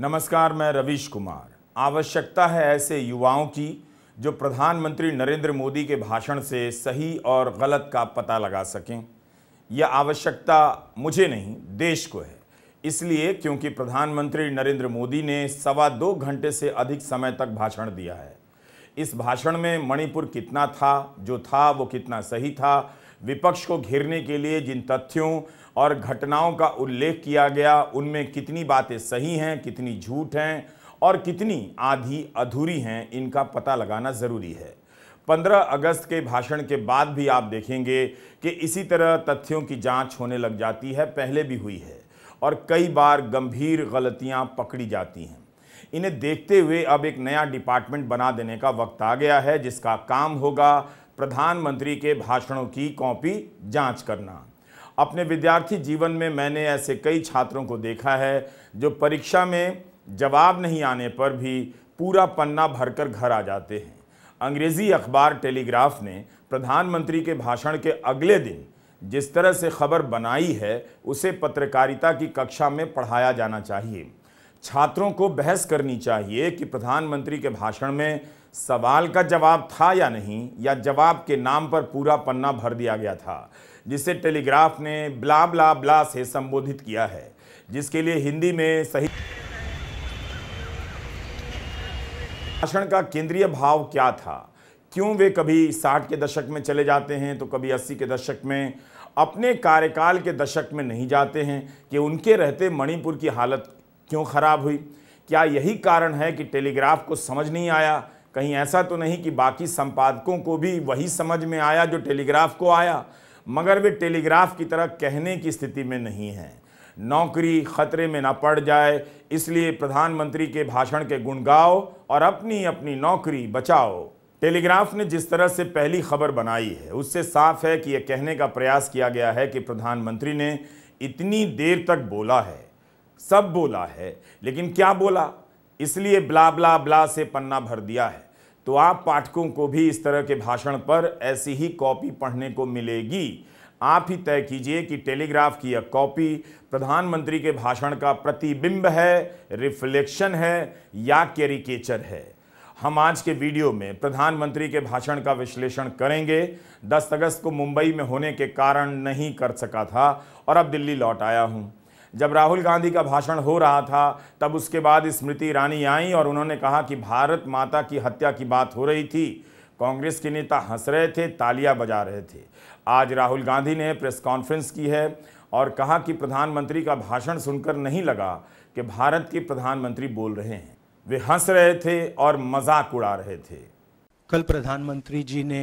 नमस्कार मैं रवीश कुमार आवश्यकता है ऐसे युवाओं की जो प्रधानमंत्री नरेंद्र मोदी के भाषण से सही और गलत का पता लगा सकें यह आवश्यकता मुझे नहीं देश को है इसलिए क्योंकि प्रधानमंत्री नरेंद्र मोदी ने सवा दो घंटे से अधिक समय तक भाषण दिया है इस भाषण में मणिपुर कितना था जो था वो कितना सही था विपक्ष को घेरने के लिए जिन तथ्यों और घटनाओं का उल्लेख किया गया उनमें कितनी बातें सही हैं कितनी झूठ हैं और कितनी आधी अधूरी हैं इनका पता लगाना ज़रूरी है 15 अगस्त के भाषण के बाद भी आप देखेंगे कि इसी तरह तथ्यों की जांच होने लग जाती है पहले भी हुई है और कई बार गंभीर गलतियां पकड़ी जाती हैं इन्हें देखते हुए अब एक नया डिपार्टमेंट बना देने का वक्त आ गया है जिसका काम होगा प्रधानमंत्री के भाषणों की कॉपी जांच करना अपने विद्यार्थी जीवन में मैंने ऐसे कई छात्रों को देखा है जो परीक्षा में जवाब नहीं आने पर भी पूरा पन्ना भरकर घर आ जाते हैं अंग्रेज़ी अखबार टेलीग्राफ ने प्रधानमंत्री के भाषण के अगले दिन जिस तरह से खबर बनाई है उसे पत्रकारिता की कक्षा में पढ़ाया जाना चाहिए छात्रों को बहस करनी चाहिए कि प्रधानमंत्री के भाषण में सवाल का जवाब था या नहीं या जवाब के नाम पर पूरा पन्ना भर दिया गया था जिसे टेलीग्राफ ने ब्ला ब्ला ब्ला से संबोधित किया है जिसके लिए हिंदी में सही भाषण का केंद्रीय भाव क्या था क्यों वे कभी साठ के दशक में चले जाते हैं तो कभी अस्सी के दशक में अपने कार्यकाल के दशक में नहीं जाते हैं कि उनके रहते मणिपुर की हालत क्यों ख़राब हुई क्या यही कारण है कि टेलीग्राफ को समझ नहीं आया कहीं ऐसा तो नहीं कि बाकी संपादकों को भी वही समझ में आया जो टेलीग्राफ को आया मगर वे टेलीग्राफ की तरह कहने की स्थिति में नहीं हैं नौकरी खतरे में ना पड़ जाए इसलिए प्रधानमंत्री के भाषण के गुण गाओ और अपनी अपनी नौकरी बचाओ टेलीग्राफ ने जिस तरह से पहली खबर बनाई है उससे साफ है कि यह कहने का प्रयास किया गया है कि प्रधानमंत्री ने इतनी देर तक बोला है सब बोला है लेकिन क्या बोला इसलिए ब्ला ब्ला ब्ला से पन्ना भर दिया है तो आप पाठकों को भी इस तरह के भाषण पर ऐसी ही कॉपी पढ़ने को मिलेगी आप ही तय कीजिए कि टेलीग्राफ की यह कॉपी प्रधानमंत्री के भाषण का प्रतिबिंब है रिफ्लेक्शन है या कैरिकेचर है हम आज के वीडियो में प्रधानमंत्री के भाषण का विश्लेषण करेंगे 10 अगस्त को मुंबई में होने के कारण नहीं कर सका था और अब दिल्ली लौट आया हूं जब राहुल गांधी का भाषण हो रहा था तब उसके बाद स्मृति ईरानी आई और उन्होंने कहा कि भारत माता की हत्या की बात हो रही थी कांग्रेस के नेता हंस रहे थे तालियां बजा रहे थे आज राहुल गांधी ने प्रेस कॉन्फ्रेंस की है और कहा कि प्रधानमंत्री का भाषण सुनकर नहीं लगा कि भारत के प्रधानमंत्री बोल रहे हैं वे हंस रहे थे और मजाक उड़ा रहे थे कल प्रधानमंत्री जी ने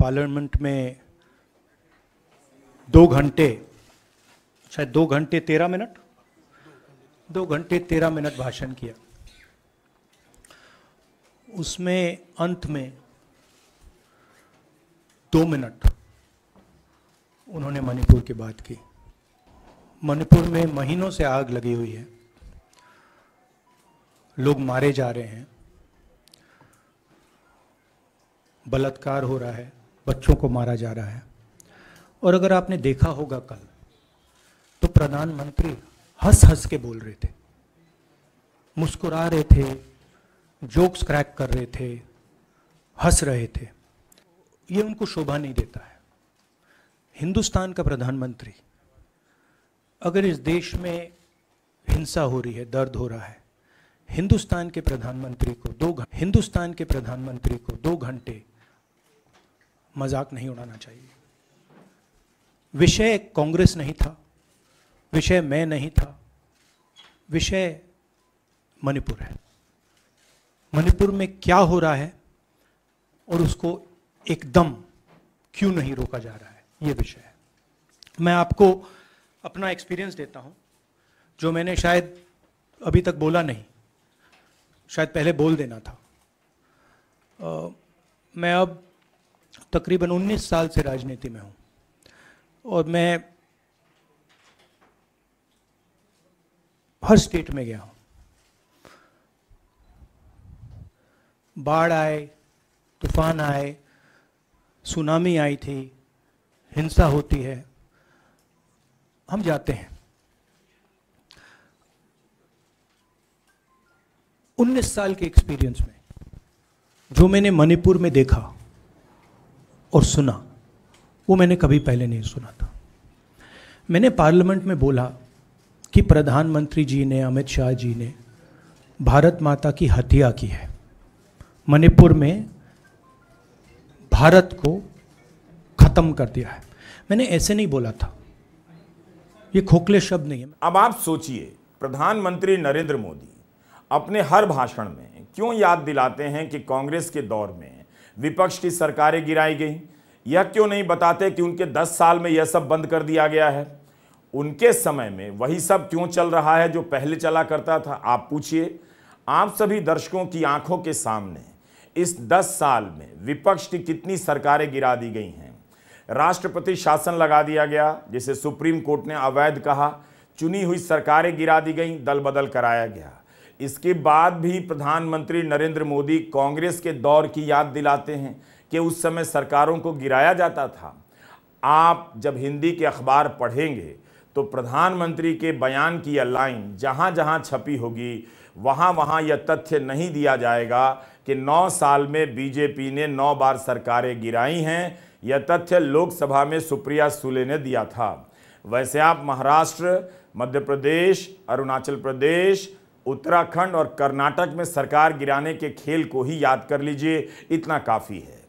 पार्लियामेंट में दो घंटे शायद दो घंटे तेरह मिनट दो घंटे तेरह मिनट भाषण किया उसमें अंत में दो मिनट उन्होंने मणिपुर की बात की मणिपुर में महीनों से आग लगी हुई है लोग मारे जा रहे हैं बलात्कार हो रहा है बच्चों को मारा जा रहा है और अगर आपने देखा होगा कल प्रधानमंत्री हंस हंस के बोल रहे थे मुस्कुरा रहे थे जोक्स क्रैक कर रहे थे हंस रहे थे ये उनको शोभा नहीं देता है हिंदुस्तान का प्रधानमंत्री अगर इस देश में हिंसा हो रही है दर्द हो रहा है हिंदुस्तान के प्रधानमंत्री को दो हिंदुस्तान के प्रधानमंत्री को दो घंटे मजाक नहीं उड़ाना चाहिए विषय कांग्रेस नहीं था विषय मैं नहीं था विषय मणिपुर है मणिपुर में क्या हो रहा है और उसको एकदम क्यों नहीं रोका जा रहा है ये विषय है मैं आपको अपना एक्सपीरियंस देता हूँ जो मैंने शायद अभी तक बोला नहीं शायद पहले बोल देना था आ, मैं अब तकरीबन 19 साल से राजनीति में हूँ और मैं हर स्टेट में गया हूँ बाढ़ आए तूफान आए सुनामी आई थी हिंसा होती है हम जाते हैं 19 साल के एक्सपीरियंस में जो मैंने मणिपुर में देखा और सुना वो मैंने कभी पहले नहीं सुना था मैंने पार्लियामेंट में बोला कि प्रधानमंत्री जी ने अमित शाह जी ने भारत माता की हत्या की है मणिपुर में भारत को ख़त्म कर दिया है मैंने ऐसे नहीं बोला था ये खोखले शब्द नहीं है अब आप सोचिए प्रधानमंत्री नरेंद्र मोदी अपने हर भाषण में क्यों याद दिलाते हैं कि कांग्रेस के दौर में विपक्ष की सरकारें गिराई गई यह क्यों नहीं बताते कि उनके 10 साल में यह सब बंद कर दिया गया है उनके समय में वही सब क्यों चल रहा है जो पहले चला करता था आप पूछिए आप सभी दर्शकों की आंखों के सामने इस 10 साल में विपक्ष की कितनी सरकारें गिरा दी गई हैं राष्ट्रपति शासन लगा दिया गया जिसे सुप्रीम कोर्ट ने अवैध कहा चुनी हुई सरकारें गिरा दी गई दल बदल कराया गया इसके बाद भी प्रधानमंत्री नरेंद्र मोदी कांग्रेस के दौर की याद दिलाते हैं कि उस समय सरकारों को गिराया जाता था आप जब हिंदी के अखबार पढ़ेंगे तो प्रधानमंत्री के बयान की यह लाइन जहाँ जहाँ छपी होगी वहाँ वहाँ यह तथ्य नहीं दिया जाएगा कि नौ साल में बीजेपी ने नौ बार सरकारें गिराई हैं यह तथ्य लोकसभा में सुप्रिया सुले ने दिया था वैसे आप महाराष्ट्र मध्य प्रदेश अरुणाचल प्रदेश उत्तराखंड और कर्नाटक में सरकार गिराने के खेल को ही याद कर लीजिए इतना काफ़ी है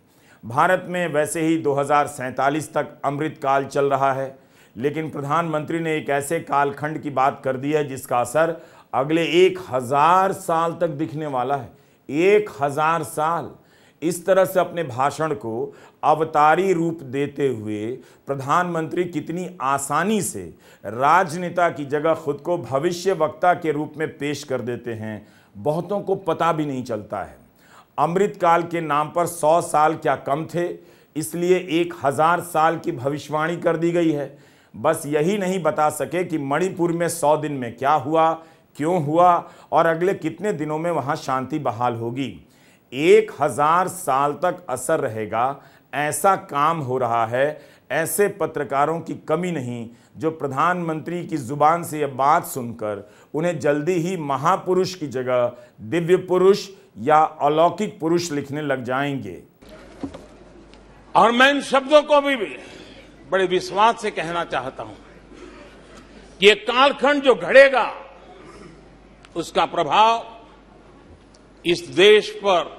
भारत में वैसे ही दो तक अमृतकाल चल रहा है लेकिन प्रधानमंत्री ने एक ऐसे कालखंड की बात कर दी है जिसका असर अगले एक हज़ार साल तक दिखने वाला है एक हज़ार साल इस तरह से अपने भाषण को अवतारी रूप देते हुए प्रधानमंत्री कितनी आसानी से राजनेता की जगह खुद को भविष्य वक्ता के रूप में पेश कर देते हैं बहुतों को पता भी नहीं चलता है अमृतकाल के नाम पर सौ साल क्या कम थे इसलिए एक हज़ार साल की भविष्यवाणी कर दी गई है बस यही नहीं बता सके कि मणिपुर में सौ दिन में क्या हुआ क्यों हुआ और अगले कितने दिनों में वहाँ शांति बहाल होगी एक हज़ार साल तक असर रहेगा ऐसा काम हो रहा है ऐसे पत्रकारों की कमी नहीं जो प्रधानमंत्री की ज़ुबान से यह बात सुनकर उन्हें जल्दी ही महापुरुष की जगह दिव्य पुरुष या अलौकिक पुरुष लिखने लग जाएंगे और मैं इन शब्दों को भी, भी बड़े विश्वास से कहना चाहता हूं कि ये कालखंड जो घड़ेगा उसका प्रभाव इस देश पर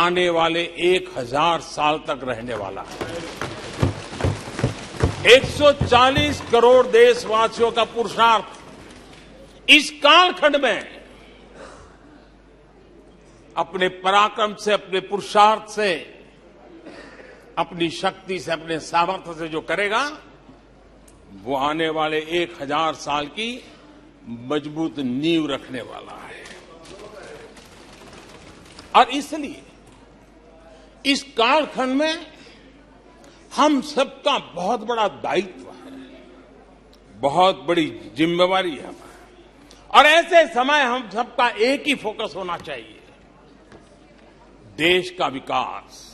आने वाले एक हजार साल तक रहने वाला है 140 करोड़ देशवासियों का पुरुषार्थ इस कालखंड में अपने पराक्रम से अपने पुरुषार्थ से अपनी शक्ति से अपने सामर्थ्य से जो करेगा वो आने वाले एक हजार साल की मजबूत नींव रखने वाला है और इसलिए इस कालखंड में हम सबका बहुत बड़ा दायित्व है बहुत बड़ी जिम्मेवारी है और ऐसे समय हम सबका एक ही फोकस होना चाहिए देश का विकास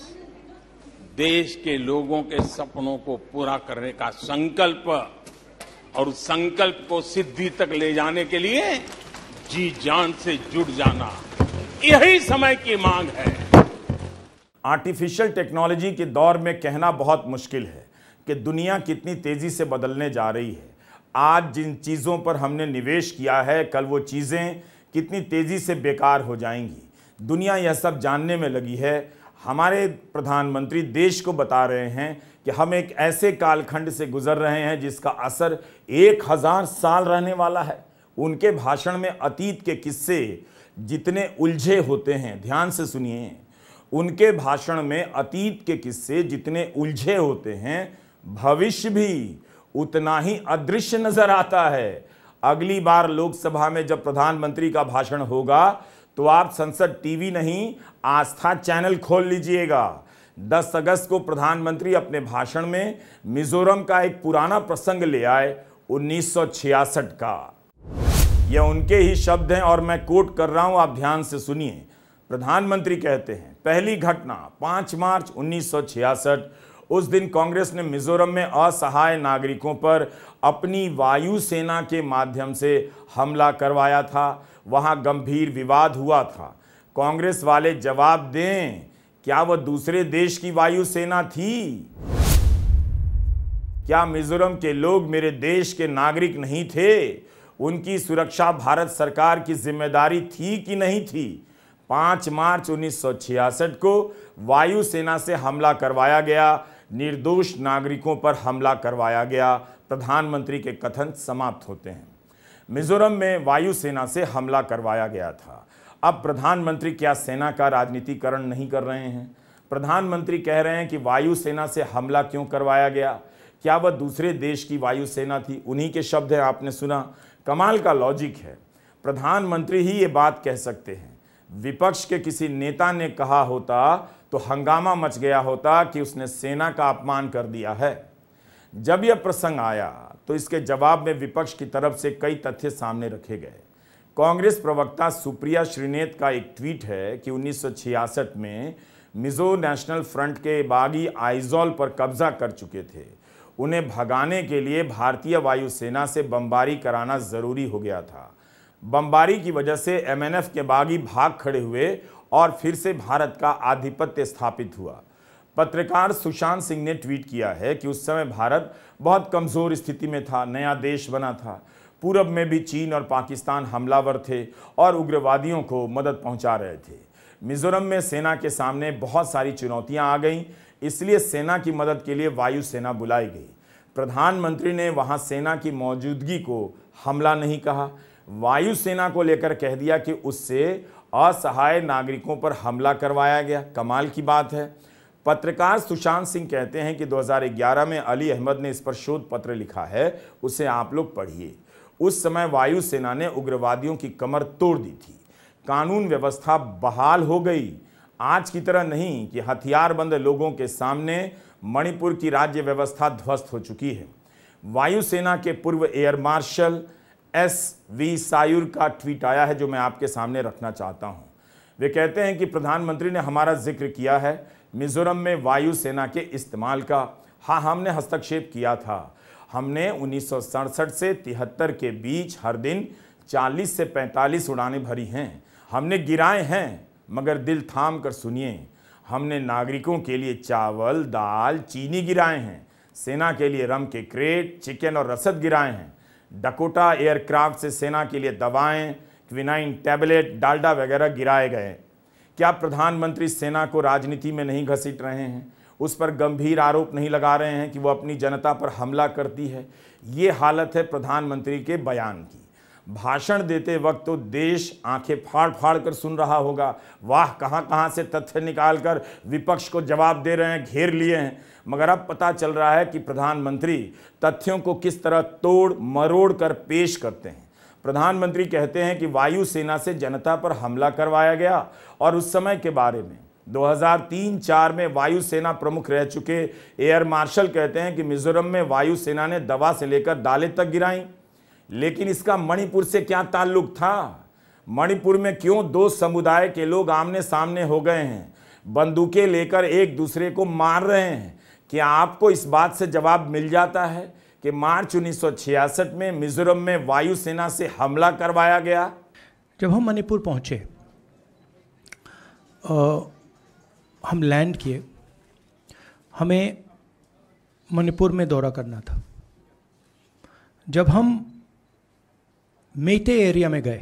देश के लोगों के सपनों को पूरा करने का संकल्प और उस संकल्प को सिद्धि तक ले जाने के लिए जी जान से जुट जाना यही समय की मांग है आर्टिफिशियल टेक्नोलॉजी के दौर में कहना बहुत मुश्किल है कि दुनिया कितनी तेजी से बदलने जा रही है आज जिन चीज़ों पर हमने निवेश किया है कल वो चीज़ें कितनी तेज़ी से बेकार हो जाएंगी दुनिया यह सब जानने में लगी है हमारे प्रधानमंत्री देश को बता रहे हैं कि हम एक ऐसे कालखंड से गुजर रहे हैं जिसका असर एक हज़ार साल रहने वाला है उनके भाषण में अतीत के किस्से जितने उलझे होते हैं ध्यान से सुनिए उनके भाषण में अतीत के किस्से जितने उलझे होते हैं भविष्य भी उतना ही अदृश्य नज़र आता है अगली बार लोकसभा में जब प्रधानमंत्री का भाषण होगा तो आप संसद टीवी नहीं आस्था चैनल खोल लीजिएगा 10 अगस्त को प्रधानमंत्री अपने भाषण में मिजोरम का एक पुराना प्रसंग ले आए 1966 का यह उनके ही शब्द हैं और मैं कोट कर रहा हूं आप ध्यान से सुनिए प्रधानमंत्री कहते हैं पहली घटना 5 मार्च 1966 उस दिन कांग्रेस ने मिजोरम में असहाय नागरिकों पर अपनी वायुसेना के माध्यम से हमला करवाया था वहाँ गंभीर विवाद हुआ था कांग्रेस वाले जवाब दें क्या वह दूसरे देश की वायुसेना थी क्या मिजोरम के लोग मेरे देश के नागरिक नहीं थे उनकी सुरक्षा भारत सरकार की जिम्मेदारी थी कि नहीं थी पाँच मार्च 1966 को वायुसेना से हमला करवाया गया निर्दोष नागरिकों पर हमला करवाया गया प्रधानमंत्री के कथन समाप्त होते हैं मिजोरम में वायुसेना से हमला करवाया गया था अब प्रधानमंत्री क्या सेना का राजनीतिकरण नहीं कर रहे हैं प्रधानमंत्री कह रहे हैं कि वायुसेना से हमला क्यों करवाया गया क्या वह दूसरे देश की वायुसेना थी उन्हीं के शब्द हैं आपने सुना कमाल का लॉजिक है प्रधानमंत्री ही ये बात कह सकते हैं विपक्ष के किसी नेता ने कहा होता तो हंगामा मच गया होता कि उसने सेना का अपमान कर दिया है जब यह प्रसंग आया तो इसके जवाब में विपक्ष की तरफ से कई तथ्य सामने रखे गए कांग्रेस प्रवक्ता सुप्रिया श्रीनेत का एक ट्वीट है कि 1966 में मिजो नेशनल फ्रंट के बागी आइजोल पर कब्जा कर चुके थे उन्हें भगाने के लिए भारतीय वायुसेना से बमबारी कराना ज़रूरी हो गया था बमबारी की वजह से एमएनएफ के बागी भाग खड़े हुए और फिर से भारत का आधिपत्य स्थापित हुआ पत्रकार सुशांत सिंह ने ट्वीट किया है कि उस समय भारत बहुत कमज़ोर स्थिति में था नया देश बना था पूरब में भी चीन और पाकिस्तान हमलावर थे और उग्रवादियों को मदद पहुंचा रहे थे मिज़ोरम में सेना के सामने बहुत सारी चुनौतियां आ गईं इसलिए सेना की मदद के लिए वायुसेना बुलाई गई प्रधानमंत्री ने वहां सेना की मौजूदगी को हमला नहीं कहा वायुसेना को लेकर कह दिया कि उससे असहाय नागरिकों पर हमला करवाया गया कमाल की बात है पत्रकार सुशांत सिंह कहते हैं कि 2011 में अली अहमद ने इस पर शोध पत्र लिखा है उसे आप लोग पढ़िए उस समय वायुसेना ने उग्रवादियों की कमर तोड़ दी थी कानून व्यवस्था बहाल हो गई आज की तरह नहीं कि हथियारबंद लोगों के सामने मणिपुर की राज्य व्यवस्था ध्वस्त हो चुकी है वायुसेना के पूर्व एयर मार्शल एस वी सायुर का ट्वीट आया है जो मैं आपके सामने रखना चाहता हूं वे कहते हैं कि प्रधानमंत्री ने हमारा जिक्र किया है मिज़ोरम में वायुसेना के इस्तेमाल का हाँ हमने हस्तक्षेप किया था हमने उन्नीस से तिहत्तर के बीच हर दिन 40 से 45 उड़ानें भरी हैं हमने गिराए हैं मगर दिल थाम कर सुनिए हमने नागरिकों के लिए चावल दाल चीनी गिराए हैं सेना के लिए रम के क्रेट चिकन और रसद गिराए हैं डकोटा एयरक्राफ्ट से सेना के लिए दवाएं क्विनाइन टैबलेट डाल्डा वगैरह गिराए गए क्या प्रधानमंत्री सेना को राजनीति में नहीं घसीट रहे हैं उस पर गंभीर आरोप नहीं लगा रहे हैं कि वो अपनी जनता पर हमला करती है ये हालत है प्रधानमंत्री के बयान की भाषण देते वक्त तो देश आंखें फाड़ फाड़ कर सुन रहा होगा वाह कहाँ कहाँ से तथ्य निकाल कर विपक्ष को जवाब दे रहे हैं घेर लिए हैं मगर अब पता चल रहा है कि प्रधानमंत्री तथ्यों को किस तरह तोड़ मरोड़ कर पेश करते हैं प्रधानमंत्री कहते हैं कि वायुसेना से जनता पर हमला करवाया गया और उस समय के बारे में 2003-4 में वायुसेना प्रमुख रह चुके एयर मार्शल कहते हैं कि मिजोरम में वायुसेना ने दवा से लेकर दालें तक गिराई लेकिन इसका मणिपुर से क्या ताल्लुक था मणिपुर में क्यों दो समुदाय के लोग आमने सामने हो गए हैं बंदूकें लेकर एक दूसरे को मार रहे हैं क्या आपको इस बात से जवाब मिल जाता है कि मार्च 1966 में मिजोरम में वायुसेना से हमला करवाया गया जब हम मणिपुर पहुंचे आ, हम लैंड किए हमें मणिपुर में दौरा करना था जब हम मेटे एरिया में गए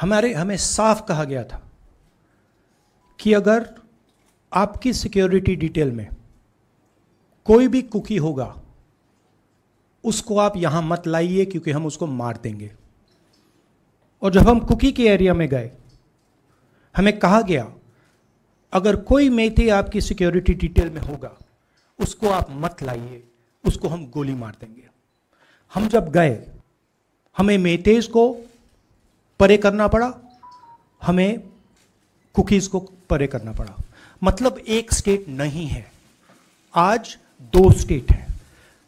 हमारे हमें साफ कहा गया था कि अगर आपकी सिक्योरिटी डिटेल में कोई भी कुकी होगा उसको आप यहां मत लाइए क्योंकि हम उसको मार देंगे और जब हम कुकी के एरिया में गए हमें कहा गया अगर कोई मेथी आपकी सिक्योरिटी डिटेल में होगा उसको आप मत लाइए उसको हम गोली मार देंगे हम जब गए हमें मेथेज को परे करना पड़ा हमें कुकीज़ को परे करना पड़ा मतलब एक स्टेट नहीं है आज दो स्टेट हैं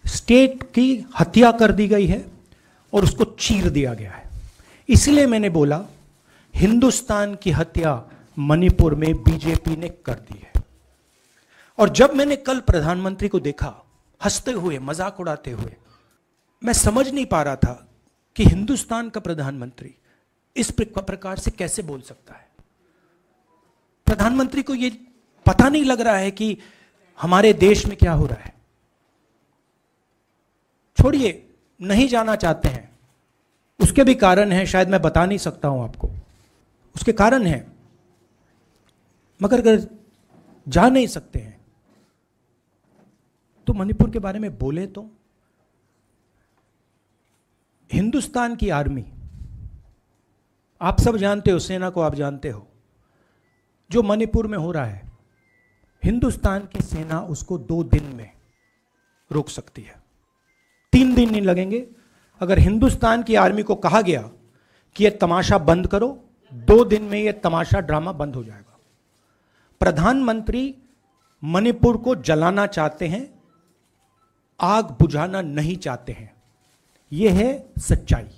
स्टेट की हत्या कर दी गई है और उसको चीर दिया गया है इसलिए मैंने बोला हिंदुस्तान की हत्या मणिपुर में बीजेपी ने कर दी है और जब मैंने कल प्रधानमंत्री को देखा हंसते हुए मजाक उड़ाते हुए मैं समझ नहीं पा रहा था कि हिंदुस्तान का प्रधानमंत्री इस प्रकार से कैसे बोल सकता है प्रधानमंत्री को यह पता नहीं लग रहा है कि हमारे देश में क्या हो रहा है छोड़िए नहीं जाना चाहते हैं उसके भी कारण हैं शायद मैं बता नहीं सकता हूं आपको उसके कारण हैं मगर अगर जा नहीं सकते हैं तो मणिपुर के बारे में बोले तो हिंदुस्तान की आर्मी आप सब जानते हो सेना को आप जानते हो जो मणिपुर में हो रहा है हिंदुस्तान की सेना उसको दो दिन में रोक सकती है तीन दिन नहीं लगेंगे अगर हिंदुस्तान की आर्मी को कहा गया कि यह तमाशा बंद करो दो दिन में यह तमाशा ड्रामा बंद हो जाएगा प्रधानमंत्री मणिपुर को जलाना चाहते हैं आग बुझाना नहीं चाहते हैं यह है सच्चाई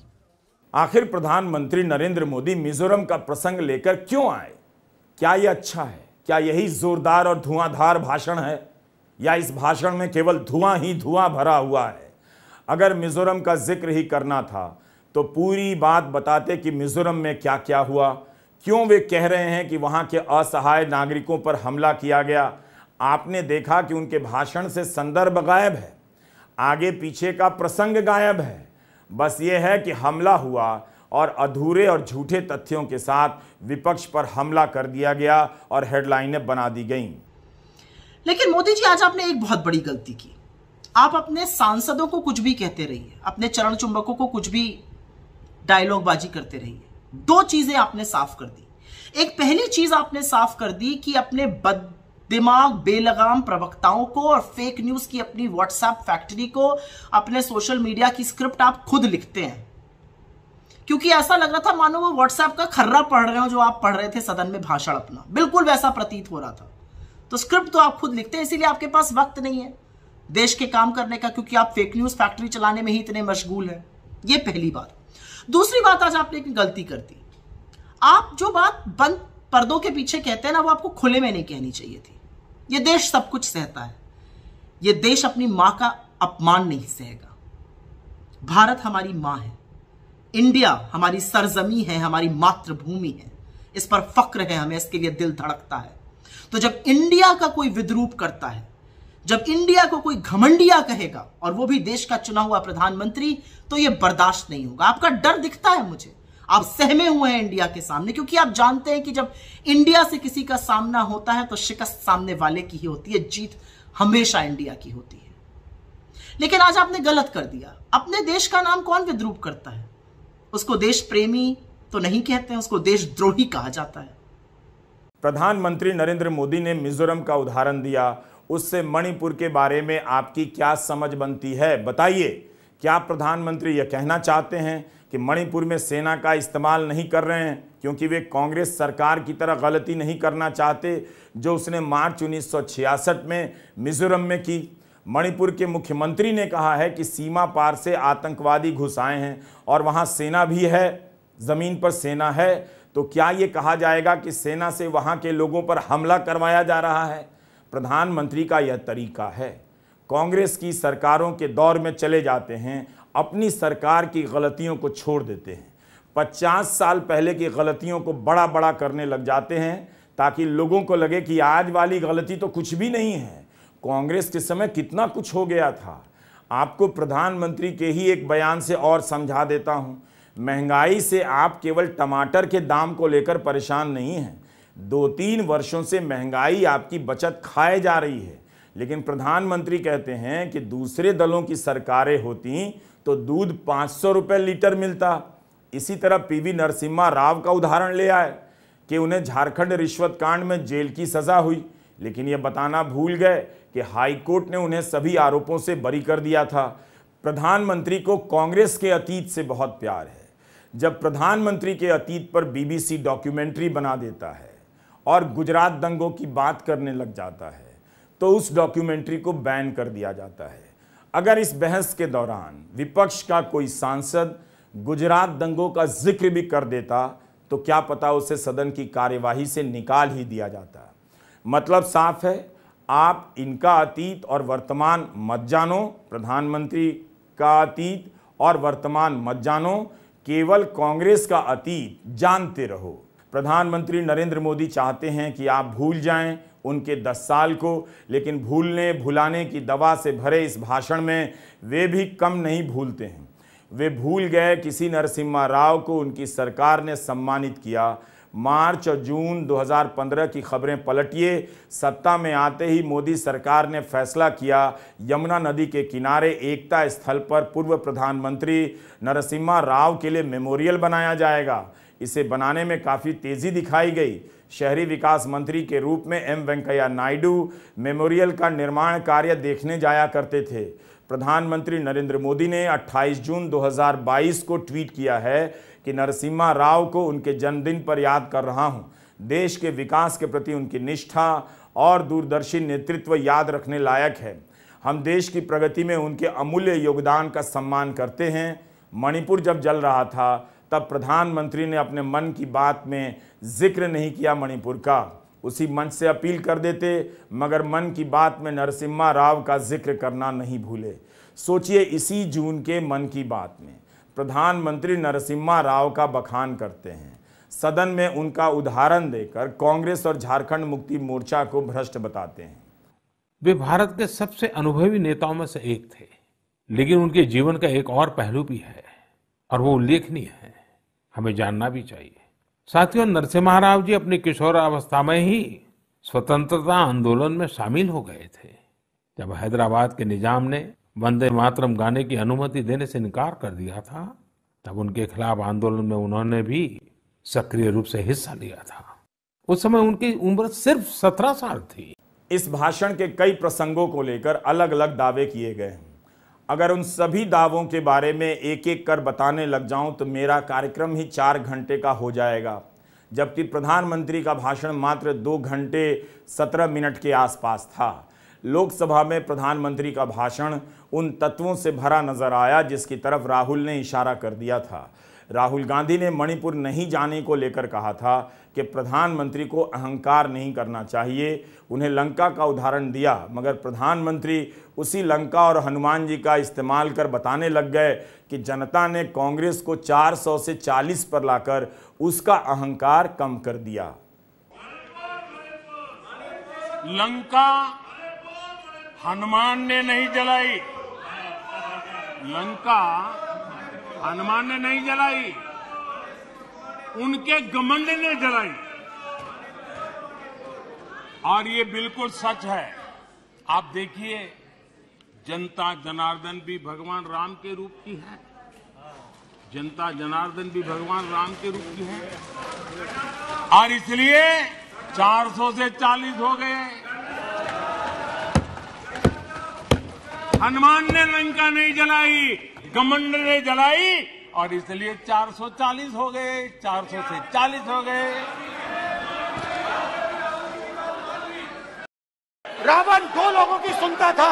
आखिर प्रधानमंत्री नरेंद्र मोदी मिजोरम का प्रसंग लेकर क्यों आए क्या यह अच्छा है क्या यही जोरदार और धुआंधार भाषण है या इस भाषण में केवल धुआं ही धुआं भरा हुआ है अगर मिज़ोरम का जिक्र ही करना था तो पूरी बात बताते कि मिज़ोरम में क्या क्या हुआ क्यों वे कह रहे हैं कि वहाँ के असहाय नागरिकों पर हमला किया गया आपने देखा कि उनके भाषण से संदर्भ गायब है आगे पीछे का प्रसंग गायब है बस ये है कि हमला हुआ और अधूरे और झूठे तथ्यों के साथ विपक्ष पर हमला कर दिया गया और हेडलाइनें बना दी गईं लेकिन मोदी जी आज आपने एक बहुत बड़ी गलती की आप अपने सांसदों को कुछ भी कहते रहिए अपने चरण चुंबकों को कुछ भी डायलॉगबाजी करते रहिए दो चीजें आपने साफ कर दी एक पहली चीज आपने साफ कर दी कि अपने बद दिमाग बेलगाम प्रवक्ताओं को और फेक न्यूज की अपनी व्हाट्सएप फैक्ट्री को अपने सोशल मीडिया की स्क्रिप्ट आप खुद लिखते हैं क्योंकि ऐसा लग रहा था मानो वो व्हाट्सएप का खर्रा पढ़ रहे हो जो आप पढ़ रहे थे सदन में भाषण अपना बिल्कुल वैसा प्रतीत हो रहा था तो स्क्रिप्ट तो आप खुद लिखते हैं इसीलिए आपके पास वक्त नहीं है देश के काम करने का क्योंकि आप फेक न्यूज फैक्ट्री चलाने में ही इतने मशगूल हैं ये पहली बात दूसरी बात आज आपने एक गलती कर दी आप जो बात बंद पर्दों के पीछे कहते हैं ना वो आपको खुले में नहीं कहनी चाहिए थी ये देश सब कुछ सहता है ये देश अपनी मां का अपमान नहीं सहेगा भारत हमारी मां है इंडिया हमारी सरजमी है हमारी मातृभूमि है इस पर फक्र है हमें इसके लिए दिल धड़कता है तो जब इंडिया का कोई विद्रूप करता है जब इंडिया को कोई घमंडिया कहेगा और वो भी देश का चुना हुआ प्रधानमंत्री तो ये बर्दाश्त नहीं होगा आपका डर दिखता है मुझे आप सहमे हुए हैं इंडिया के सामने क्योंकि आप जानते हैं कि जब इंडिया से किसी का सामना होता है तो शिकस्त सामने वाले की ही होती है जीत हमेशा इंडिया की होती है लेकिन आज आपने गलत कर दिया अपने देश का नाम कौन विद्रूप करता है उसको देश प्रेमी तो नहीं कहते हैं उसको देशद्रोही कहा जाता है प्रधानमंत्री नरेंद्र मोदी ने मिजोरम का उदाहरण दिया उससे मणिपुर के बारे में आपकी क्या समझ बनती है बताइए क्या प्रधानमंत्री यह कहना चाहते हैं कि मणिपुर में सेना का इस्तेमाल नहीं कर रहे हैं क्योंकि वे कांग्रेस सरकार की तरह गलती नहीं करना चाहते जो उसने मार्च 1966 में मिजोरम में की मणिपुर के मुख्यमंत्री ने कहा है कि सीमा पार से आतंकवादी घुस आए हैं और वहाँ सेना भी है ज़मीन पर सेना है तो क्या ये कहा जाएगा कि सेना से वहाँ के लोगों पर हमला करवाया जा रहा है प्रधानमंत्री का यह तरीका है कांग्रेस की सरकारों के दौर में चले जाते हैं अपनी सरकार की गलतियों को छोड़ देते हैं पचास साल पहले की गलतियों को बड़ा बड़ा करने लग जाते हैं ताकि लोगों को लगे कि आज वाली गलती तो कुछ भी नहीं है कांग्रेस के समय कितना कुछ हो गया था आपको प्रधानमंत्री के ही एक बयान से और समझा देता हूँ महंगाई से आप केवल टमाटर के दाम को लेकर परेशान नहीं हैं दो तीन वर्षों से महंगाई आपकी बचत खाए जा रही है लेकिन प्रधानमंत्री कहते हैं कि दूसरे दलों की सरकारें होती तो दूध पाँच सौ रुपये लीटर मिलता इसी तरह पीवी नरसिम्हा राव का उदाहरण ले आए कि उन्हें झारखंड रिश्वत कांड में जेल की सज़ा हुई लेकिन यह बताना भूल गए कि हाईकोर्ट ने उन्हें सभी आरोपों से बरी कर दिया था प्रधानमंत्री को कांग्रेस के अतीत से बहुत प्यार है जब प्रधानमंत्री के अतीत पर बीबीसी डॉक्यूमेंट्री बना देता है और गुजरात दंगों की बात करने लग जाता है तो उस डॉक्यूमेंट्री को बैन कर दिया जाता है अगर इस बहस के दौरान विपक्ष का कोई सांसद गुजरात दंगों का जिक्र भी कर देता तो क्या पता उसे सदन की कार्यवाही से निकाल ही दिया जाता मतलब साफ है आप इनका अतीत और वर्तमान मत जानो प्रधानमंत्री का अतीत और वर्तमान मत जानो केवल कांग्रेस का अतीत जानते रहो प्रधानमंत्री नरेंद्र मोदी चाहते हैं कि आप भूल जाएं उनके दस साल को लेकिन भूलने भुलाने की दवा से भरे इस भाषण में वे भी कम नहीं भूलते हैं वे भूल गए किसी नरसिम्हा राव को उनकी सरकार ने सम्मानित किया मार्च और जून 2015 की खबरें पलटिए सत्ता में आते ही मोदी सरकार ने फैसला किया यमुना नदी के किनारे एकता स्थल पर पूर्व प्रधानमंत्री नरसिम्हा राव के लिए मेमोरियल बनाया जाएगा इसे बनाने में काफ़ी तेज़ी दिखाई गई शहरी विकास मंत्री के रूप में एम वेंकैया नायडू मेमोरियल का निर्माण कार्य देखने जाया करते थे प्रधानमंत्री नरेंद्र मोदी ने 28 जून 2022 को ट्वीट किया है कि नरसिम्हा राव को उनके जन्मदिन पर याद कर रहा हूं देश के विकास के प्रति उनकी निष्ठा और दूरदर्शी नेतृत्व याद रखने लायक है हम देश की प्रगति में उनके अमूल्य योगदान का सम्मान करते हैं मणिपुर जब जल रहा था तब प्रधानमंत्री ने अपने मन की बात में जिक्र नहीं किया मणिपुर का उसी मंच से अपील कर देते मगर मन की बात में नरसिम्हा राव का जिक्र करना नहीं भूले सोचिए इसी जून के मन की बात में प्रधानमंत्री नरसिम्हा राव का बखान करते हैं सदन में उनका उदाहरण देकर कांग्रेस और झारखंड मुक्ति मोर्चा को भ्रष्ट बताते हैं वे भारत के सबसे अनुभवी नेताओं में से एक थे लेकिन उनके जीवन का एक और पहलू भी है और वो उल्लेखनीय है हमें जानना भी चाहिए साथियों नरसिम्हा राव जी अपनी किशोरावस्था में ही स्वतंत्रता आंदोलन में शामिल हो गए थे जब हैदराबाद के निजाम ने वंदे मातरम गाने की अनुमति देने से इनकार कर दिया था तब उनके खिलाफ आंदोलन में उन्होंने भी सक्रिय रूप से हिस्सा लिया था उस समय उनकी उम्र सिर्फ सत्रह साल थी इस भाषण के कई प्रसंगों को लेकर अलग अलग दावे किए गए हैं अगर उन सभी दावों के बारे में एक एक कर बताने लग जाऊं तो मेरा कार्यक्रम ही चार घंटे का हो जाएगा जबकि प्रधानमंत्री का भाषण मात्र दो घंटे सत्रह मिनट के आसपास था लोकसभा में प्रधानमंत्री का भाषण उन तत्वों से भरा नजर आया जिसकी तरफ राहुल ने इशारा कर दिया था राहुल गांधी ने मणिपुर नहीं जाने को लेकर कहा था कि प्रधानमंत्री को अहंकार नहीं करना चाहिए उन्हें लंका का उदाहरण दिया मगर प्रधानमंत्री उसी लंका और हनुमान जी का इस्तेमाल कर बताने लग गए कि जनता ने कांग्रेस को 400 से 40 पर लाकर उसका अहंकार कम कर दिया लंका हनुमान ने नहीं जलाई लंका हनुमान ने नहीं जलाई उनके घमंड ने जलाई और ये बिल्कुल सच है आप देखिए जनता जनार्दन भी भगवान राम के रूप की है जनता जनार्दन भी भगवान राम के रूप की है और इसलिए 400 से 40 हो गए हनुमान ने लंका नहीं जलाई कमंड ने जलाई और इसलिए 440 हो गए 400 से 40 हो गए रावण दो लोगों की सुनता था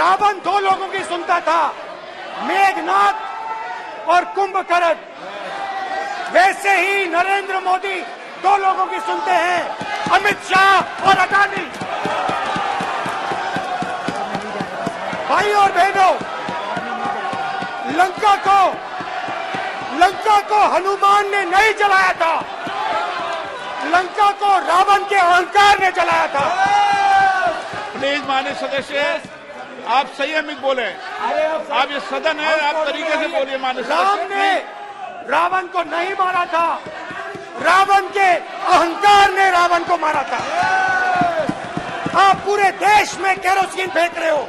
रावण दो लोगों की सुनता था मेघनाथ और कुंभकर्ण वैसे ही नरेंद्र मोदी दो लोगों की सुनते हैं अमित शाह और अडानी भाई और बहनों लंका को लंका को हनुमान ने नहीं जलाया था लंका को रावण के अहंकार ने जलाया था प्लीज माने सदस्य आप संयमिक बोले आप ये सदन है आप तरीके से बोलिए मान्य राम ने रावण को नहीं मारा था रावण के अहंकार ने रावण को मारा था आप पूरे देश में कैरोसिन फेंक रहे हो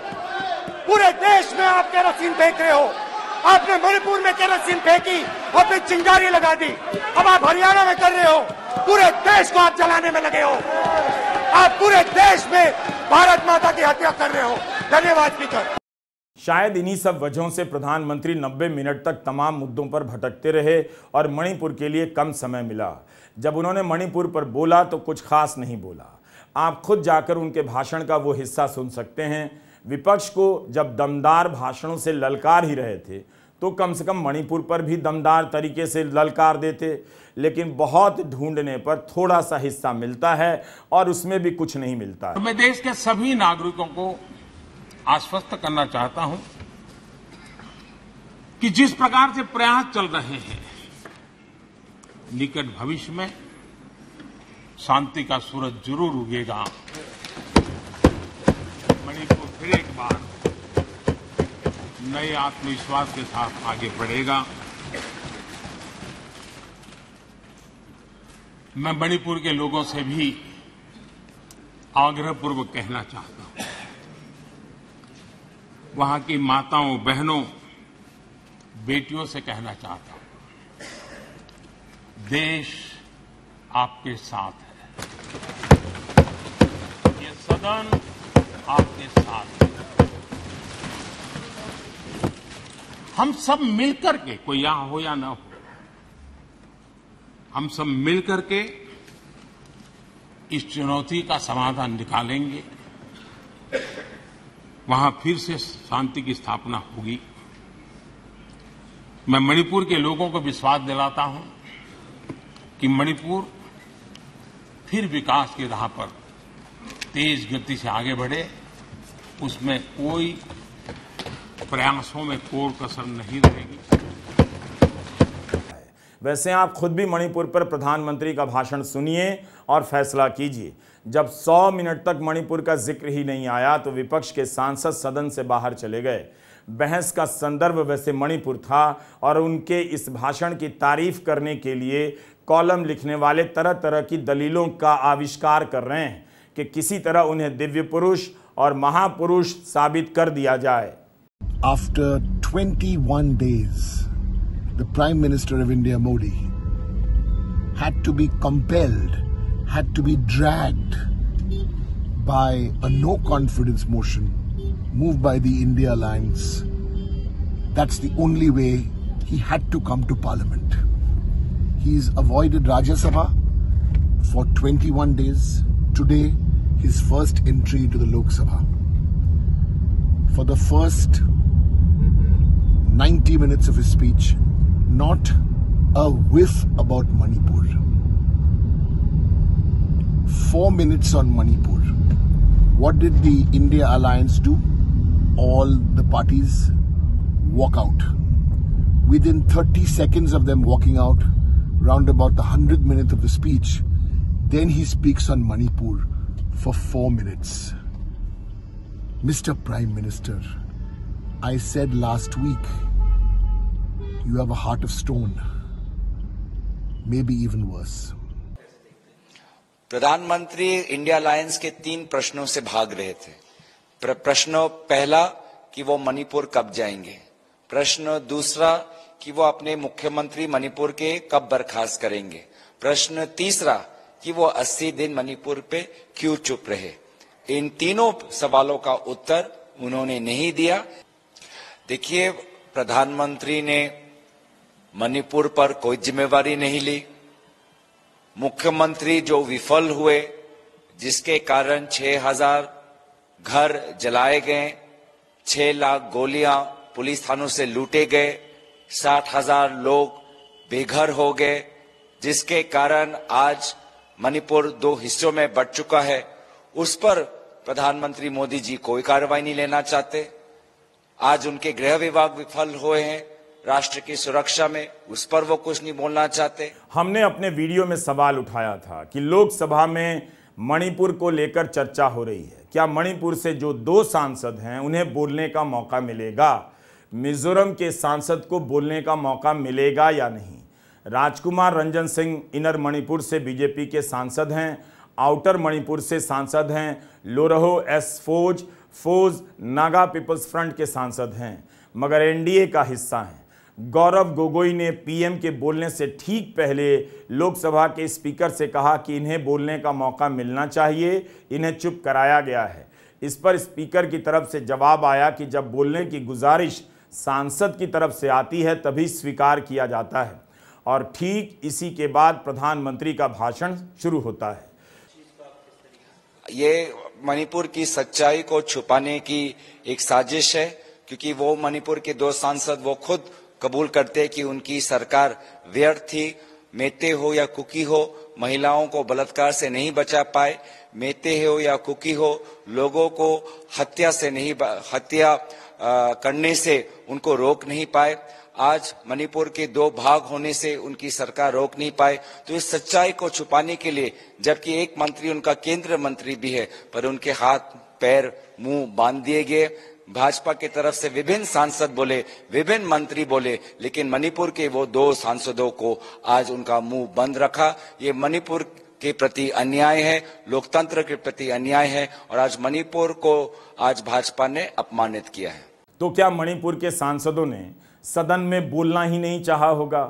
पूरे देश में आप केरोसिन फेंक रहे हो आपने मणिपुर में केरोसिन फेंकी और फिर चिंगारी लगा दी अब आप हरियाणा में कर रहे हो पूरे देश को आप जलाने में लगे हो आप पूरे देश में भारत माता की हत्या कर रहे हो धन्यवाद स्पीकर शायद इन्हीं सब वजहों से प्रधानमंत्री 90 मिनट तक तमाम मुद्दों पर भटकते रहे और मणिपुर के लिए कम समय मिला जब उन्होंने मणिपुर पर बोला तो कुछ खास नहीं बोला आप खुद जाकर उनके भाषण का वो हिस्सा सुन सकते हैं विपक्ष को जब दमदार भाषणों से ललकार ही रहे थे तो कम से कम मणिपुर पर भी दमदार तरीके से ललकार देते लेकिन बहुत ढूंढने पर थोड़ा सा हिस्सा मिलता है और उसमें भी कुछ नहीं मिलता मैं देश के सभी नागरिकों को आश्वस्त करना चाहता हूं कि जिस प्रकार से प्रयास चल रहे हैं निकट भविष्य में शांति का सूरज जरूर उगेगा मणि को फिर एक बार नए आत्मविश्वास के साथ आगे बढ़ेगा मैं मणिपुर के लोगों से भी आग्रहपूर्वक कहना चाहता हूं वहां की माताओं बहनों बेटियों से कहना चाहता हूं देश आपके साथ है ये सदन आप हम सब मिलकर के कोई यहां हो या ना हो हम सब मिलकर के इस चुनौती का समाधान निकालेंगे वहां फिर से शांति की स्थापना होगी मैं मणिपुर के लोगों को विश्वास दिलाता हूं कि मणिपुर फिर विकास की राह पर तेज गति से आगे बढ़े उसमें कोई प्रयासों में कोर कसर नहीं रहेगी वैसे आप खुद भी मणिपुर पर प्रधानमंत्री का भाषण सुनिए और फैसला कीजिए जब 100 मिनट तक मणिपुर का जिक्र ही नहीं आया तो विपक्ष के सांसद सदन से बाहर चले गए बहस का संदर्भ वैसे मणिपुर था और उनके इस भाषण की तारीफ करने के लिए कॉलम लिखने वाले तरह तरह की दलीलों का आविष्कार कर रहे हैं कि किसी तरह उन्हें दिव्य पुरुष और महापुरुष साबित कर दिया जाए after 21 days, the Prime Minister of India, Modi, had to be compelled, had to be dragged by a no confidence motion moved by the India Alliance. That's the only way he had to come to Parliament. He's avoided Rajya Sabha for 21 days. Today, his first entry to the Lok Sabha. For the first 90 minutes of his speech, not a whiff about Manipur. Four minutes on Manipur. What did the India alliance do? All the parties walk out. Within 30 seconds of them walking out, round about the 100th minute of the speech, then he speaks on Manipur for four minutes. Mr. Prime Minister, I said last week you have a heart of stone. Maybe even worse. प्रधानमंत्री India alliance के तीन प्रश्नों से भाग रहे थे प्रश्न पहला कि वो मणिपुर कब जाएंगे प्रश्न दूसरा कि वो अपने मुख्यमंत्री मणिपुर के कब बर्खास्त करेंगे प्रश्न तीसरा कि वो 80 दिन मणिपुर पे क्यों चुप रहे इन तीनों सवालों का उत्तर उन्होंने नहीं दिया देखिए प्रधानमंत्री ने मणिपुर पर कोई जिम्मेवारी नहीं ली मुख्यमंत्री जो विफल हुए जिसके कारण 6000 घर जलाए गए 6 लाख गोलियां पुलिस थानों से लूटे गए 60,000 लोग बेघर हो गए जिसके कारण आज मणिपुर दो हिस्सों में बढ़ चुका है उस पर प्रधानमंत्री मोदी जी कोई कार्रवाई नहीं लेना चाहते आज उनके गृह विभाग विफल हुए हैं राष्ट्र की सुरक्षा में उस पर वो कुछ नहीं बोलना चाहते हमने अपने वीडियो में सवाल उठाया था कि लोकसभा में मणिपुर को लेकर चर्चा हो रही है क्या मणिपुर से जो दो सांसद हैं उन्हें बोलने का मौका मिलेगा मिजोरम के सांसद को बोलने का मौका मिलेगा या नहीं राजकुमार रंजन सिंह इनर मणिपुर से बीजेपी के सांसद हैं आउटर मणिपुर से सांसद हैं Lorho S Pfoze Pfoze Naga People's Front के सांसद हैं मगर एनडीए का हिस्सा हैं गौरव गोगोई ने पीएम के बोलने से ठीक पहले लोकसभा के स्पीकर से कहा कि इन्हें बोलने का मौका मिलना चाहिए इन्हें चुप कराया गया है इस पर स्पीकर की तरफ से जवाब आया कि जब बोलने की गुजारिश सांसद की तरफ से आती है तभी स्वीकार किया जाता है और ठीक इसी के बाद प्रधानमंत्री का भाषण शुरू होता है ये मणिपुर की सच्चाई को छुपाने की एक साजिश है क्योंकि वो मणिपुर के दो सांसद वो खुद कबूल करते कि उनकी सरकार व्यर्थ थी मेते हो या कुकी हो महिलाओं को बलात्कार से नहीं बचा पाए मेते हो या कुकी हो लोगों को हत्या से नहीं हत्या करने से उनको रोक नहीं पाए आज मणिपुर के दो भाग होने से उनकी सरकार रोक नहीं पाए तो इस सच्चाई को छुपाने के लिए जबकि एक मंत्री उनका केंद्र मंत्री भी है पर उनके हाथ पैर मुंह बांध दिए गए भाजपा की तरफ से विभिन्न सांसद बोले विभिन्न मंत्री बोले लेकिन मणिपुर के वो दो सांसदों को आज उनका मुंह बंद रखा ये मणिपुर के प्रति अन्याय है लोकतंत्र के प्रति अन्याय है और आज मणिपुर को आज भाजपा ने अपमानित किया है तो क्या मणिपुर के सांसदों ने सदन में बोलना ही नहीं चाहा होगा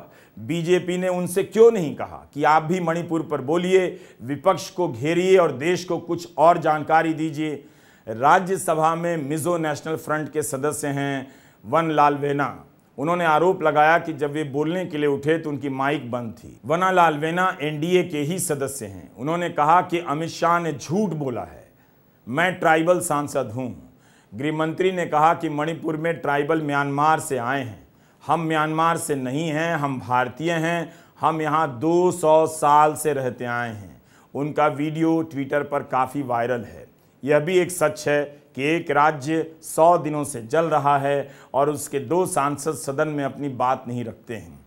बीजेपी ने उनसे क्यों नहीं कहा कि आप भी मणिपुर पर बोलिए विपक्ष को घेरिए और देश को कुछ और जानकारी दीजिए राज्यसभा में मिजो नेशनल फ्रंट के सदस्य हैं वन लाल वेना उन्होंने आरोप लगाया कि जब वे बोलने के लिए उठे तो उनकी माइक बंद थी वना लाल वेना एनडीए के ही सदस्य हैं उन्होंने कहा कि अमित शाह ने झूठ बोला है मैं ट्राइबल सांसद हूँ गृहमंत्री ने कहा कि मणिपुर में ट्राइबल म्यांमार से आए हैं हम म्यांमार से नहीं हैं हम भारतीय हैं हम यहाँ 200 साल से रहते आए हैं उनका वीडियो ट्विटर पर काफ़ी वायरल है यह भी एक सच है कि एक राज्य सौ दिनों से जल रहा है और उसके दो सांसद सदन में अपनी बात नहीं रखते हैं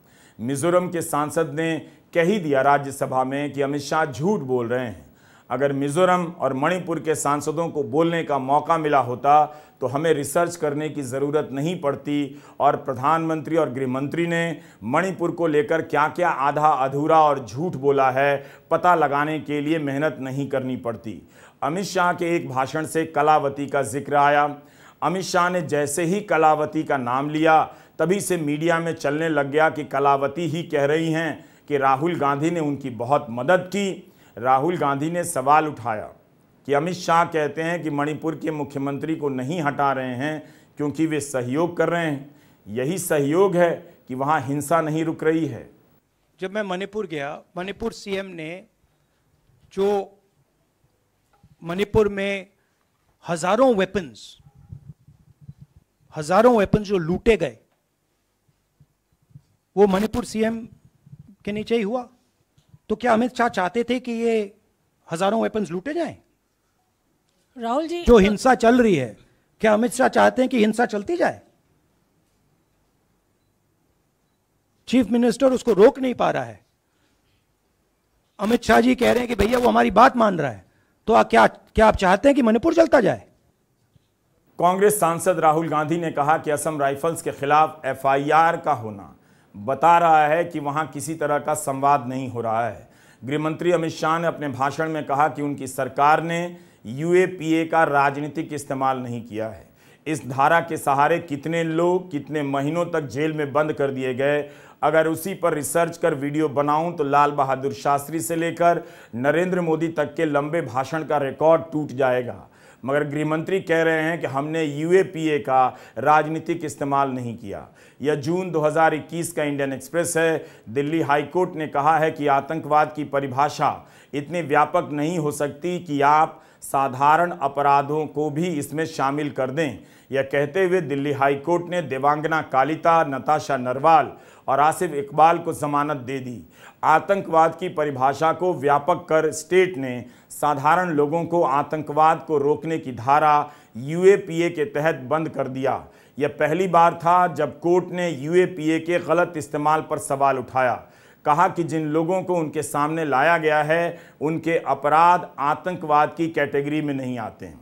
मिजोरम के सांसद ने कह ही दिया राज्यसभा में कि अमित शाह झूठ बोल रहे हैं अगर मिजोरम और मणिपुर के सांसदों को बोलने का मौका मिला होता तो हमें रिसर्च करने की ज़रूरत नहीं पड़ती और प्रधानमंत्री और गृह मंत्री ने मणिपुर को लेकर क्या क्या आधा अधूरा और झूठ बोला है पता लगाने के लिए मेहनत नहीं करनी पड़ती अमित शाह के एक भाषण से कलावती का जिक्र आया अमित शाह ने जैसे ही कलावती का नाम लिया तभी से मीडिया में चलने लग गया कि कलावती ही कह रही हैं कि राहुल गांधी ने उनकी बहुत मदद की राहुल गांधी ने सवाल उठाया कि अमित शाह कहते हैं कि मणिपुर के मुख्यमंत्री को नहीं हटा रहे हैं क्योंकि वे सहयोग कर रहे हैं यही सहयोग है कि वहाँ हिंसा नहीं रुक रही है जब मैं मणिपुर गया मणिपुर सीएम ने जो मणिपुर में हजारों वेपन्स हजारों वेपन्स जो लूटे गए वो मणिपुर सीएम के नीचे ही हुआ तो क्या अमित शाह चाहते थे कि ये हजारों वेपन्स लूटे जाएं? राहुल जी जो तो- हिंसा चल रही है क्या अमित शाह चाहते हैं कि हिंसा चलती जाए चीफ मिनिस्टर उसको रोक नहीं पा रहा है अमित शाह जी कह रहे हैं कि भैया वो हमारी बात मान रहा है तो क्या क्या आप चाहते हैं कि मणिपुर चलता जाए कांग्रेस सांसद राहुल गांधी ने कहा कि असम राइफल्स के खिलाफ एफआईआर का होना बता रहा है कि वहां किसी तरह का संवाद नहीं हो रहा है गृहमंत्री अमित शाह ने अपने भाषण में कहा कि उनकी सरकार ने यूएपीए का राजनीतिक इस्तेमाल नहीं किया है इस धारा के सहारे कितने लोग कितने महीनों तक जेल में बंद कर दिए गए अगर उसी पर रिसर्च कर वीडियो बनाऊं तो लाल बहादुर शास्त्री से लेकर नरेंद्र मोदी तक के लंबे भाषण का रिकॉर्ड टूट जाएगा मगर गृहमंत्री कह रहे हैं कि हमने यूएपीए का राजनीतिक इस्तेमाल नहीं किया यह जून 2021 का इंडियन एक्सप्रेस है दिल्ली हाईकोर्ट ने कहा है कि आतंकवाद की परिभाषा इतनी व्यापक नहीं हो सकती कि आप साधारण अपराधों को भी इसमें शामिल कर दें यह कहते हुए दिल्ली हाईकोर्ट ने देवांगना कालिता नताशा नरवाल और आसिफ इकबाल को जमानत दे दी आतंकवाद की परिभाषा को व्यापक कर स्टेट ने साधारण लोगों को आतंकवाद को रोकने की धारा यूएपीए के तहत बंद कर दिया यह पहली बार था जब कोर्ट ने यूएपीए के गलत इस्तेमाल पर सवाल उठाया कहा कि जिन लोगों को उनके सामने लाया गया है उनके अपराध आतंकवाद की कैटेगरी में नहीं आते हैं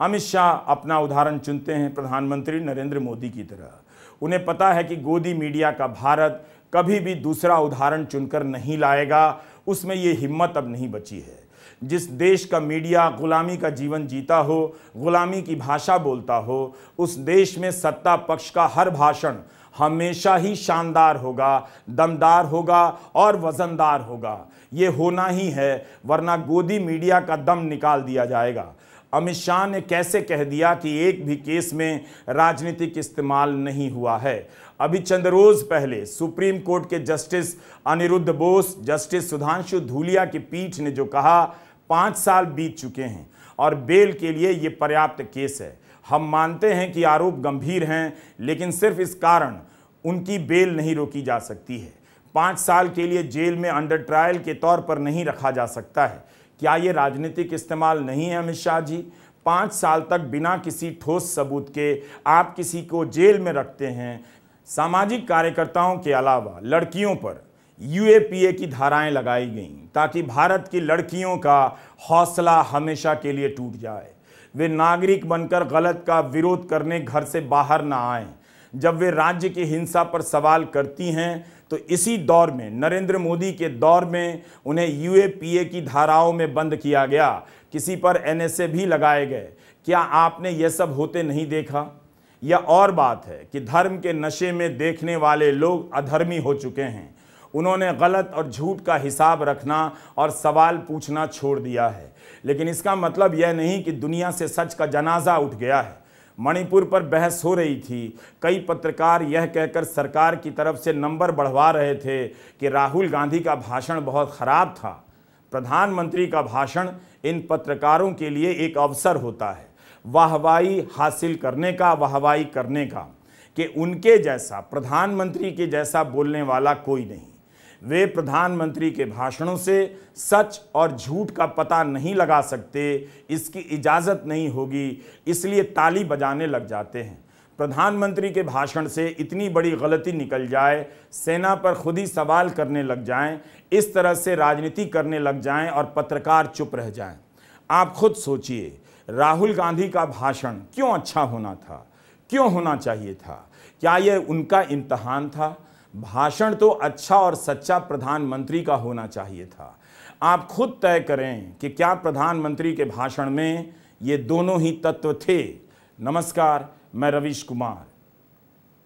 अमित शाह अपना उदाहरण चुनते हैं प्रधानमंत्री नरेंद्र मोदी की तरह उन्हें पता है कि गोदी मीडिया का भारत कभी भी दूसरा उदाहरण चुनकर नहीं लाएगा उसमें ये हिम्मत अब नहीं बची है जिस देश का मीडिया गुलामी का जीवन जीता हो गुलामी की भाषा बोलता हो उस देश में सत्ता पक्ष का हर भाषण हमेशा ही शानदार होगा दमदार होगा और वज़नदार होगा ये होना ही है वरना गोदी मीडिया का दम निकाल दिया जाएगा अमित शाह ने कैसे कह दिया कि एक भी केस में राजनीतिक इस्तेमाल नहीं हुआ है अभी चंद रोज पहले सुप्रीम कोर्ट के जस्टिस अनिरुद्ध बोस जस्टिस सुधांशु धूलिया की पीठ ने जो कहा पाँच साल बीत चुके हैं और बेल के लिए ये पर्याप्त केस है हम मानते हैं कि आरोप गंभीर हैं लेकिन सिर्फ इस कारण उनकी बेल नहीं रोकी जा सकती है पाँच साल के लिए जेल में अंडर ट्रायल के तौर पर नहीं रखा जा सकता है क्या ये राजनीतिक इस्तेमाल नहीं है अमित शाह जी पाँच साल तक बिना किसी ठोस सबूत के आप किसी को जेल में रखते हैं सामाजिक कार्यकर्ताओं के अलावा लड़कियों पर यूएपीए की धाराएं लगाई गईं ताकि भारत की लड़कियों का हौसला हमेशा के लिए टूट जाए वे नागरिक बनकर गलत का विरोध करने घर से बाहर ना आएं जब वे राज्य की हिंसा पर सवाल करती हैं तो इसी दौर में नरेंद्र मोदी के दौर में उन्हें यू की धाराओं में बंद किया गया किसी पर एन भी लगाए गए क्या आपने यह सब होते नहीं देखा यह और बात है कि धर्म के नशे में देखने वाले लोग अधर्मी हो चुके हैं उन्होंने गलत और झूठ का हिसाब रखना और सवाल पूछना छोड़ दिया है लेकिन इसका मतलब यह नहीं कि दुनिया से सच का जनाजा उठ गया है मणिपुर पर बहस हो रही थी कई पत्रकार यह कहकर सरकार की तरफ से नंबर बढ़वा रहे थे कि राहुल गांधी का भाषण बहुत ख़राब था प्रधानमंत्री का भाषण इन पत्रकारों के लिए एक अवसर होता है वाहवाही हासिल करने का वाहवाही करने का कि उनके जैसा प्रधानमंत्री के जैसा बोलने वाला कोई नहीं वे प्रधानमंत्री के भाषणों से सच और झूठ का पता नहीं लगा सकते इसकी इजाज़त नहीं होगी इसलिए ताली बजाने लग जाते हैं प्रधानमंत्री के भाषण से इतनी बड़ी गलती निकल जाए सेना पर खुद ही सवाल करने लग जाएं, इस तरह से राजनीति करने लग जाएं और पत्रकार चुप रह जाएं। आप खुद सोचिए राहुल गांधी का भाषण क्यों अच्छा होना था क्यों होना चाहिए था क्या यह उनका इम्तहान था भाषण तो अच्छा और सच्चा प्रधानमंत्री का होना चाहिए था आप खुद तय करें कि क्या प्रधानमंत्री के भाषण में ये दोनों ही तत्व थे नमस्कार मैं रवीश कुमार